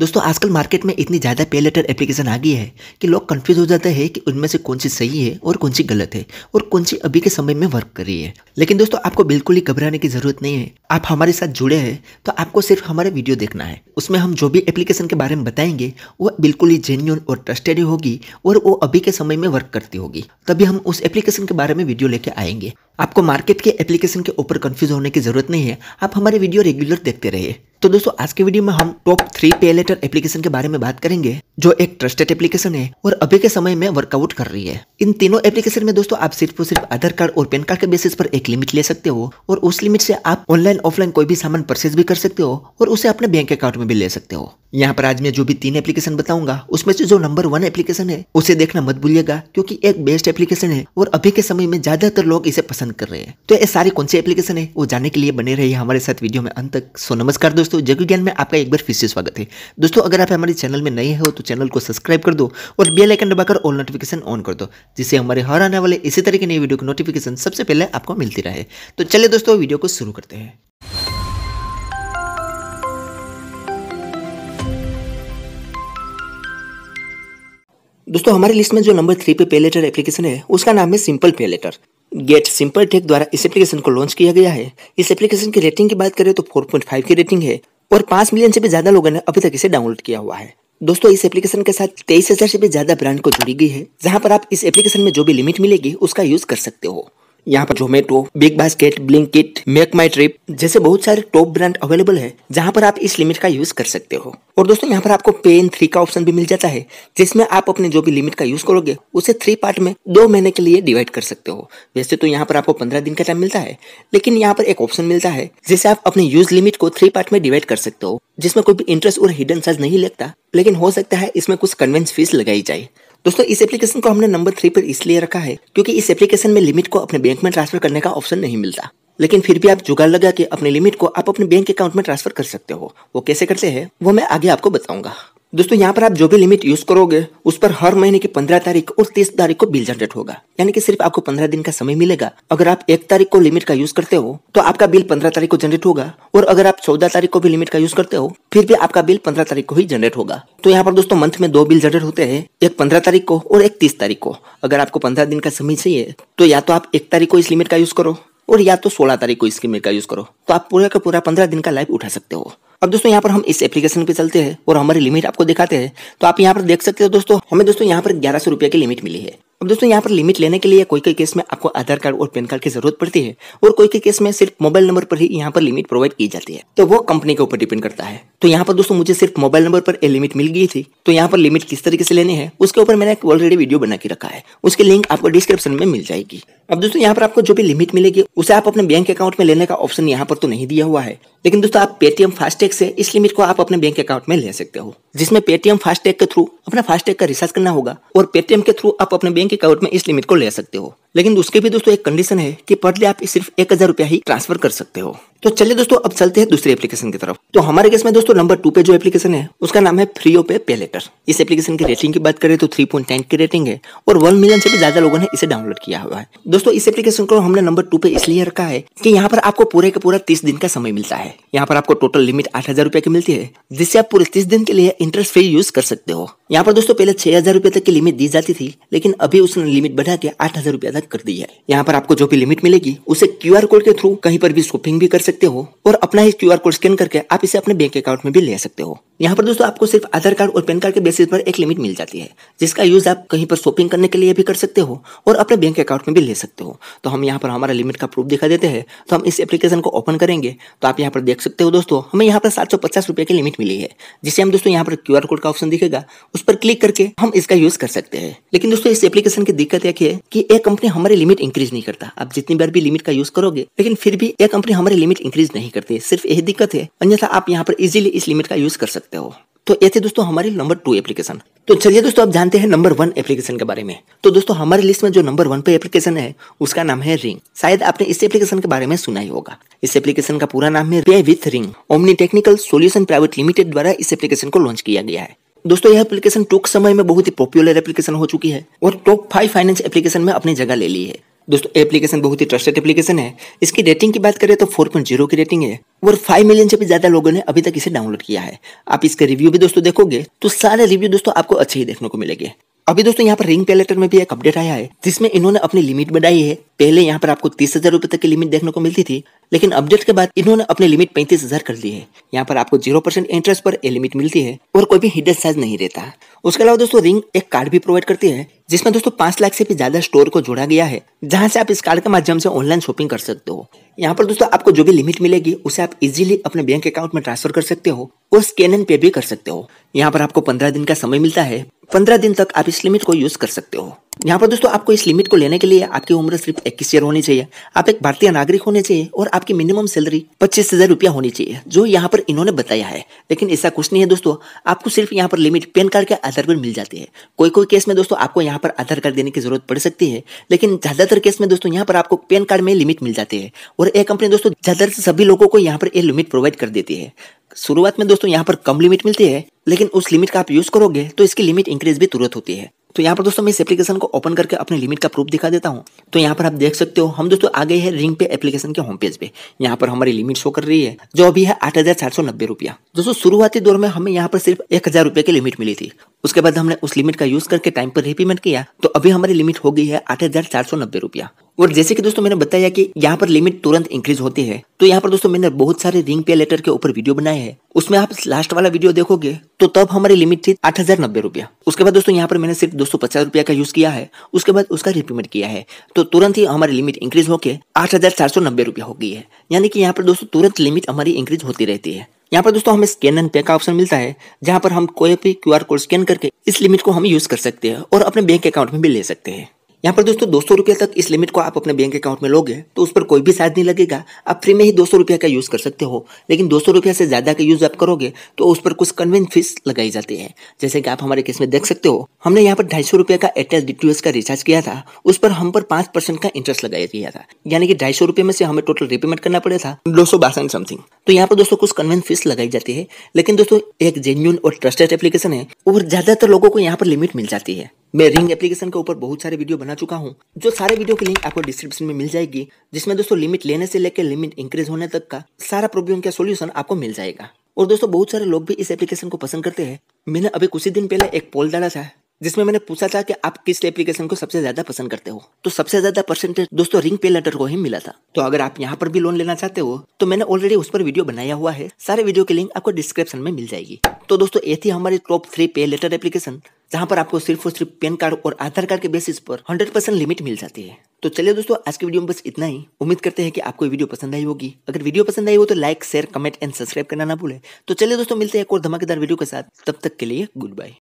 दोस्तों आजकल मार्केट में इतनी ज़्यादा पे लेटर एप्लीकेशन आ गई है कि लोग कंफ्यूज हो जाते हैं कि उनमें से कौन सी सही है और कौन सी गलत है और कौन सी अभी के समय में वर्क कर रही है लेकिन दोस्तों आपको बिल्कुल ही घबराने की ज़रूरत नहीं है आप हमारे साथ जुड़े हैं तो आपको सिर्फ हमारे वीडियो देखना है उसमें हम जो भी एप्लीकेशन के बारे में बताएंगे वो बिल्कुल ही जेन्यून और ट्रस्टेड होगी और वो अभी के समय में वर्क करती होगी तभी हम उस एप्लीकेशन के बारे में वीडियो लेके आएंगे आपको मार्केट के एप्लीकेशन के ऊपर कन्फ्यूज होने की ज़रूरत नहीं है आप हमारे वीडियो रेगुलर देखते रहिए तो दोस्तों आज के वीडियो में हम top three pay later application के बारे में बात करेंगे जो एक ट्रस्टेड एप्लीकेशन है और अभी के समय में वर्कआउट कर रही है इन तीनों एप्लीकेशन में दोस्तों आप सिर्फ और सिर्फ आधार कार्ड और पैन कार्ड के बेसिस पर एक लिमिट ले सकते हो और उस लिमिट से आप ऑनलाइन ऑफलाइन कोई भी सामान परचेज भी कर सकते हो और उसे अपने बैंक अकाउंट में भी ले सकते हो यहाँ पर आज मैं जो भी तीन एप्लीकेशन बताऊंगा उसमें से जो नंबर वन एप्लीकेशन है उसे देखना मत भूलिएगा क्योंकि एक बेस्ट एप्लीकेशन है और अभी के समय में ज्यादातर लोग इसे पसंद कर रहे हैं तो ये सारी कौन सी एप्लीकेशन है वो जानने के लिए बने रहिए हमारे साथ वीडियो में अंत तक सो नमस्कार दोस्तों जगह ज्ञान में आपका एक बार फिर से स्वागत है दोस्तों अगर आप हमारे चैनल में नए हो तो चैनल को सब्सक्राइब कर दो और बेल आइकन दबाकर ऑल नोटिफिकेशन ऑन कर दो जिससे हमारे हर आने वाले इसी तरह के नई वीडियो की नोटिफिकेशन सबसे पहले आपको मिलती रहे तो चलिए दोस्तों वीडियो को शुरू करते हैं दोस्तों हमारे लिस्ट में जो नंबर थ्री पे पे लेटर एप्लीकेशन है उसका नाम है सिंपल पे लेटर गेट सिंपल टेक द्वारा इस एप्लीकेशन को लॉन्च किया गया है इस एप्लीकेशन की रेटिंग की बात करें तो 4.5 की रेटिंग है और 5 मिलियन से भी ज्यादा लोगों ने अभी तक इसे डाउनलोड किया हुआ है दोस्तों इस एप्लीकेशन के साथ तेईस हजार से भी ज्यादा ब्रांड को जोड़ी गई है जहां पर आप इस एप्लीकेशन में जो भी लिमिट मिलेगी उसका यूज कर सकते हो यहाँ पर Zomato big basket kit make my trip जैसे बहुत सारे टॉप ब्रांड अवेलेबल है जहाँ पर आप इस लिमिट का यूज कर सकते हो और दोस्तों यहाँ पर आपको पे इन थ्री का ऑप्शन भी मिल जाता है जिसमें आप अपने जो भी लिमिट का यूज करोगे उसे थ्री पार्ट में दो महीने के लिए डिवाइड कर सकते हो वैसे तो यहाँ पर आपको पंद्रह दिन का टाइम मिलता है लेकिन यहाँ पर एक ऑप्शन मिलता है जिसे आप अपने यूज लिमिट को थ्री पार्ट में डिवाइड कर सकते हो जिसमें कोई भी इंटरेस्ट और हिडन चार्ज नहीं लगता लेकिन हो सकता है इसमें कुछ कन्वेंस फीस लगाई जाए दोस्तों इस एप्लीकेशन को हमने नंबर थ्री पर इसलिए रखा है क्योंकि इस एप्लीकेशन में लिमिट को अपने बैंक में ट्रांसफर करने का ऑप्शन नहीं मिलता लेकिन फिर भी आप जुगाड़ लगा के अपने लिमिट को आप अपने बैंक अकाउंट में ट्रांसफर कर सकते हो वो कैसे करते हैं वो मैं आगे आपको बताऊंगा दोस्तों यहाँ पर आप जो भी लिमिट यूज करोगे उस पर हर महीने की पंद्रह तारीख और तीस तारीख को बिल जनरेट होगा यानी कि सिर्फ आपको पंद्रह दिन का समय मिलेगा अगर आप एक तारीख को लिमिट का यूज करते हो तो आपका बिल पंद्रह तारीख को जनरेट होगा और अगर आप चौदह तारीख को भी लिमिट का यूज करते हो फिर भी आपका बिल पंद्रह तारीख को ही जनरेट होगा तो यहाँ पर दोस्तों मंथ में दो बिल जनरेट होते हैं एक पंद्रह तारीख को और एक तीस तारीख को अगर आपको पंद्रह दिन का समय चाहिए तो या तो आप एक तारीख को इस लिमिट का यूज करो और या तो सोलह तारीख को इस लिमिट का यूज करो तो आप पूरा का पूरा पंद्रह दिन का लाइफ उठा सकते हो अब दोस्तों यहाँ पर हम इस एप्लीकेशन पे चलते हैं और हमारी लिमिट आपको दिखाते हैं तो आप यहाँ पर देख सकते हो दोस्तों हमें दोस्तों यहाँ पर ग्यारह सौ रुपये की लिमिट मिली है अब दोस्तों यहाँ पर लिमिट लेने के लिए कोई कोई केस में आपको आधार कार्ड और पैन कार्ड की जरूरत पड़ती है और कोई कोई केस में सिर्फ मोबाइल नंबर पर ही यहाँ पर लिमिट प्रोवाइड की जाती है तो वो कंपनी के ऊपर डिपेंड करता है तो यहाँ पर दोस्तों मुझे सिर्फ मोबाइल नंबर पर लिमिट मिल गई थी तो यहाँ पर लिमिट किस तरीके से लेनी है उसके ऊपर मैंने ऑलरेडी वीडियो बना के रखा है उसकी लिंक आपको डिस्क्रिप्शन में मिल जाएगी अब दोस्तों यहाँ पर आपको जो भी लिमिट मिलेगी उसे आप अपने बैंक अकाउंट में लेने का ऑप्शन यहाँ पर तो नहीं दिया हुआ है लेकिन दोस्तों आप पेटीएम फास्टैग से इस लिमिट को आप अपने बैंक अकाउंट में ले सकते हो जिसमें पेटीएम फास्टैग के थ्रू अपना फास्टैग का रिचार्ज करना होगा और पेटीएम के थ्रू आप अपने बैंक बैंक अकाउंट में इस लिमिट को ले सकते हो लेकिन उसके भी दोस्तों एक कंडीशन है कि पर डे आप सिर्फ एक हजार रुपया ही ट्रांसफर कर सकते हो तो चलिए दोस्तों अब चलते हैं दूसरी एप्लीकेशन की तरफ तो हमारे केस में दोस्तों नंबर टू पे जो एप्लीकेशन है उसका नाम है फ्री पे पे लेटर इस एप्लीकेशन की रेटिंग की बात करें तो थ्री पॉइंट नाइन की रेटिंग है और वन मिलियन से भी ज्यादा लोगों ने इसे डाउनलोड किया हुआ है दोस्तों इस एप्लीकेशन को हमने नंबर टू पे इसलिए रखा है की यहाँ पर आपको पूरे का पूरा तीस दिन का समय मिलता है यहाँ पर आपको टोटल लिमिट आठ हजार की मिलती है जिससे आप पूरे तीस दिन के लिए इंटरेस्ट फ्री यूज कर सकते हो यहाँ पर दोस्तों पहले छह हजार रुपए तक की लिमिट दी जाती थी लेकिन अभी उसने लिमिट बढ़ा के आठ हजार रुपया मदद कर दी है यहाँ पर आपको जो भी लिमिट मिलेगी उसे क्यू कोड के थ्रू कहीं पर भी शॉपिंग भी कर सकते हो और अपना ही क्यू कोड स्कैन करके आप इसे अपने बैंक अकाउंट में भी ले सकते हो यहाँ पर दोस्तों आपको सिर्फ आधार कार्ड और पैन कार्ड के बेसिस पर एक लिमिट मिल जाती है जिसका यूज आप कहीं पर शॉपिंग करने के लिए भी कर सकते हो और अपने बैंक अकाउंट में भी ले सकते हो तो हम यहाँ पर हमारा लिमिट का प्रूफ दिखा देते हैं तो हम इस एप्लीकेशन को ओपन करेंगे तो आप यहाँ पर देख सकते हो दोस्तों हमें यहाँ पर सात सौ की लिमिट मिली है जिसे हम दोस्तों यहाँ पर क्यू कोड का ऑप्शन दिखेगा उस पर क्लिक करके हम इसका यूज कर सकते हैं लेकिन दोस्तों इस एप्लीकेशन की दिक्कत एक है कि एक कंपनी कंपनी हमारी लिमिट इंक्रीज नहीं करता आप जितनी बार भी लिमिट का यूज करोगे लेकिन फिर भी यह कंपनी हमारी लिमिट इंक्रीज नहीं करती सिर्फ यही दिक्कत है अन्यथा आप यहाँ पर इजिली इस लिमिट का यूज कर सकते हो तो ये थे दोस्तों हमारी नंबर टू एप्लीकेशन तो चलिए दोस्तों आप जानते हैं नंबर वन एप्लीकेशन के बारे में तो दोस्तों हमारी लिस्ट में जो नंबर वन पे एप्लीकेशन है उसका नाम है रिंग शायद आपने इस एप्लीकेशन के बारे में सुना ही होगा इस एप्लीकेशन का पूरा नाम है pay with ring omni technical solution private limited द्वारा इस एप्लीकेशन को लॉन्च किया गया है दोस्तों यह एप्लीकेशन टूक समय में बहुत ही पॉपुलर एप्लीकेशन हो चुकी है और टॉप फाइव फाइनेंस एप्लीकेशन में अपनी जगह ले ली है दोस्तों एप्लीकेशन बहुत ही ट्रस्टेड एप्लीकेशन है इसकी रेटिंग की बात करें तो फोर पॉइंट जीरो की रेटिंग है और फाइव मिलियन से भी ज्यादा लोगों ने अभी तक इसे डाउनलोड किया है आप इसके रिव्यू भी दोस्तों देखोगे तो सारे रिव्यू दोस्तों आपको अच्छे ही देखने को मिलेंगे अभी दोस्तों यहाँ पर रिंग लेटर में भी एक अपडेट आया है जिसमें इन्होंने अपनी लिमिट बढ़ाई है पहले यहाँ पर आपको तीस हजार रूपए तक की लिमिट देखने को मिलती थी लेकिन अपडेट के बाद इन्होंने अपनी लिमिट पैंतीस हजार कर दी है यहाँ पर आपको जीरो परसेंट इंटरेस्ट पर ये लिमिट मिलती है और कोई भी हिडन चार्ज नहीं रहता उसके अलावा दोस्तों रिंग एक कार्ड भी प्रोवाइड करती है जिसमें दोस्तों पांच लाख से भी ज्यादा स्टोर को जोड़ा गया है जहाँ से आप इस कार्ड के माध्यम से ऑनलाइन शॉपिंग कर सकते हो यहाँ पर दोस्तों आपको जो भी लिमिट मिलेगी उसे आप इजिली अपने बैंक अकाउंट में ट्रांसफर कर सकते हो और स्कैन एंड पे भी कर सकते हो यहाँ पर आपको पंद्रह दिन का समय मिलता है पंद्रह दिन तक आप इस लिमिट को यूज कर सकते हो यहाँ पर दोस्तों आपको इस लिमिट को लेने के लिए आपकी उम्र सिर्फ इक्कीस ईयर होनी चाहिए आप एक भारतीय नागरिक होने चाहिए और आपकी मिनिमम सैलरी पच्चीस हजार रुपया होनी चाहिए जो यहाँ पर इन्होंने बताया है लेकिन ऐसा कुछ नहीं है दोस्तों आपको सिर्फ यहाँ पर लिमिट पैन कार्ड के आधार पर मिल जाती है कोई कोई केस में दोस्तों आपको यहाँ पर आधार कार्ड देने की जरूरत पड़ सकती है लेकिन ज्यादातर केस में दोस्तों यहाँ पर आपको पैन कार्ड में लिमिट मिल जाती है और एक कंपनी दोस्तों ज्यादातर सभी लोगों को यहाँ पर ये लिमिट प्रोवाइड कर देती है शुरुआत में दोस्तों यहाँ पर कम लिमिट मिलती है लेकिन उस लिमिट का आप यूज़ करोगे तो इसकी लिमिट इंक्रीज भी तुरंत होती है तो यहाँ पर दोस्तों मैं इस एप्लीकेशन को ओपन करके अपने लिमिट का प्रूफ दिखा देता हूँ तो यहाँ पर आप देख सकते हो हम दोस्तों आ गए हैं रिंग पे एप्लीकेशन के होम पेज पे यहाँ पर हमारी लिमिट शो कर रही है जो अभी है आठ हजार चार सौ नब्बे रुपया दोस्तों शुरुआती दौर में हमें यहाँ पर सिर्फ एक हजार रुपये की लिमिट मिली थी उसके बाद हमने उस लिमिट का यूज करके टाइम पर रिपेमेंट किया तो अभी हमारी लिमिट हो गई है आठ हजार चार सौ नब्बे रुपया और जैसे कि दोस्तों मैंने बताया कि यहाँ पर लिमिट तुरंत इंक्रीज होती है तो यहाँ पर दोस्तों मैंने बहुत सारे रिंग पे लेटर के ऊपर वीडियो बनाए हैं उसमें आप लास्ट वाला वीडियो देखोगे तो तब हमारी लिमिट थी आठ हजार नब्बे रुपया उसके बाद दोस्तों यहाँ पर मैंने सिर्फ दो सौ पचास रुपया का यूज किया है उसके बाद उसका रिपेमेंट किया है तो तुरंत ही हमारी लिमिट इंक्रीज होकर आठ हजार चार सौ नब्बे रुपया हो गई है यानी कि यहाँ पर दोस्तों तुरंत लिमिट हमारी इंक्रीज होती रहती है यहाँ पर दोस्तों हमें स्कैन एंड पे का ऑप्शन मिलता है जहाँ पर हम कोई भी क्यू कोड स्कैन करके इस लिमिट को हम यूज कर सकते हैं और अपने बैंक अकाउंट में भी ले सकते हैं यहाँ पर दोस्तों दो सौ रुपया तक इस लिमिट को आप अपने बैंक अकाउंट में लोगे तो उस पर कोई भी साथ नहीं लगेगा आप फ्री में ही दो सौ का यूज़ कर सकते हो लेकिन दो सौ से ज़्यादा का यूज़ आप करोगे तो उस पर कुछ कन्वेंस फीस लगाई जाती है जैसे कि आप हमारे केस में देख सकते हो हमने यहाँ पर ढाई सौ रुपया का एयरटेल डी का रिचार्ज किया था उस पर हम पर पाँच परसेंट का इंटरेस्ट लगाया गया था यानी कि ढाई सौ रुपये में से हमें टोटल रिपेमेंट करना पड़ा था दो सौ बासठ समथिंग तो यहाँ पर दोस्तों कुछ कन्वेंस फीस लगाई जाती है लेकिन दोस्तों एक जेन्यून और ट्रस्टेड एप्लीकेशन है और ज़्यादातर लोगों को यहाँ पर लिमिट मिल जाती है मैं रिंग एप्लीकेशन के ऊपर बहुत सारे वीडियो बना चुका हूँ जो सारे वीडियो की लिंक आपको डिस्क्रिप्शन में मिल जाएगी जिसमें दोस्तों लिमिट लेने से लेकर लिमिट इंक्रीज होने तक का सारा प्रॉब्लम का सोल्यूशन आपको मिल जाएगा और दोस्तों बहुत सारे लोग भी इस एप्लीकेशन को पसंद करते हैं मैंने अभी कुछ ही दिन पहले एक पोल डाला था जिसमें मैंने पूछा था कि आप किस एप्लीकेशन को सबसे ज्यादा पसंद करते हो तो सबसे ज्यादा परसेंटेज दोस्तों रिंग पे लेटर को ही मिला था तो अगर आप यहाँ पर भी लोन लेना चाहते हो तो मैंने ऑलरेडी उस पर वीडियो बनाया हुआ है सारे वीडियो की लिंक आपको डिस्क्रिप्शन में मिल जाएगी तो दोस्तों ये थी हमारी top three pay later application जहां पर आपको सिर्फ और सिर्फ पैन कार्ड और आधार कार्ड के बेसिस पर 100 परसेंट लिमिट मिल जाती है तो चलिए दोस्तों आज की वीडियो में बस इतना ही उम्मीद करते हैं कि आपको वीडियो पसंद आई होगी अगर वीडियो पसंद आई हो तो like share comment and subscribe करना ना भूले तो चलिए दोस्तों मिलते हैं एक और धमाकेदार वीडियो के साथ तब तक के लिए गुड बाय